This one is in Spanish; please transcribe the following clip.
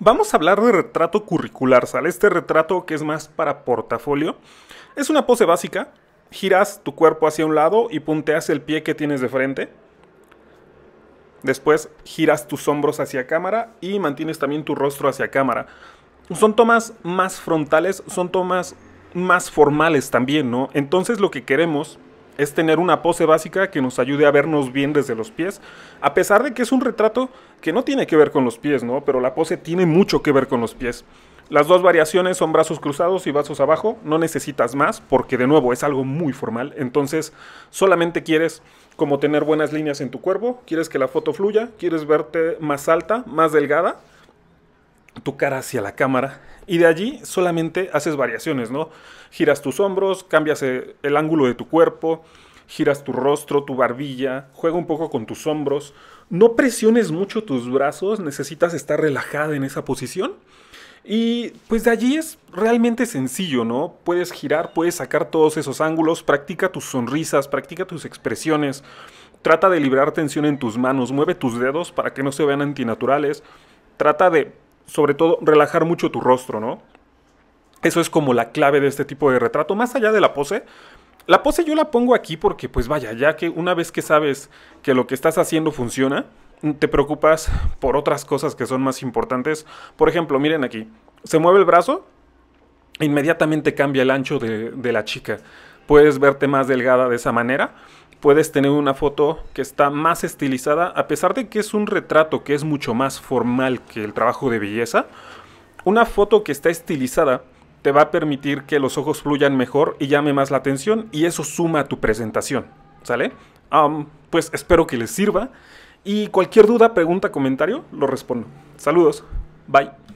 Vamos a hablar de retrato curricular, ¿sale? Este retrato que es más para portafolio. Es una pose básica. Giras tu cuerpo hacia un lado y punteas el pie que tienes de frente. Después giras tus hombros hacia cámara y mantienes también tu rostro hacia cámara. Son tomas más frontales, son tomas más formales también, ¿no? Entonces lo que queremos es tener una pose básica que nos ayude a vernos bien desde los pies, a pesar de que es un retrato que no tiene que ver con los pies, ¿no? Pero la pose tiene mucho que ver con los pies. Las dos variaciones son brazos cruzados y brazos abajo, no necesitas más porque de nuevo es algo muy formal, entonces solamente quieres como tener buenas líneas en tu cuerpo, quieres que la foto fluya, quieres verte más alta, más delgada, tu cara hacia la cámara y de allí solamente haces variaciones, ¿no? Giras tus hombros, cambias el ángulo de tu cuerpo, giras tu rostro, tu barbilla, juega un poco con tus hombros, no presiones mucho tus brazos, necesitas estar relajada en esa posición. Y pues de allí es realmente sencillo, ¿no? Puedes girar, puedes sacar todos esos ángulos, practica tus sonrisas, practica tus expresiones, trata de liberar tensión en tus manos, mueve tus dedos para que no se vean antinaturales, trata de sobre todo relajar mucho tu rostro, ¿no? Eso es como la clave de este tipo de retrato, más allá de la pose. La pose yo la pongo aquí porque pues vaya, ya que una vez que sabes que lo que estás haciendo funciona, mm, te preocupas por otras cosas que son más importantes. Por ejemplo, miren aquí, se mueve el brazo, inmediatamente cambia el ancho de, de la chica puedes verte más delgada de esa manera. Puedes tener una foto que está más estilizada, a pesar de que es un retrato que es mucho más formal que el trabajo de belleza. Una foto que está estilizada te va a permitir que los ojos fluyan mejor y llame más la atención y eso suma a tu presentación, ¿sale? pues espero que les sirva y cualquier duda, pregunta, comentario, lo respondo. Saludos, bye.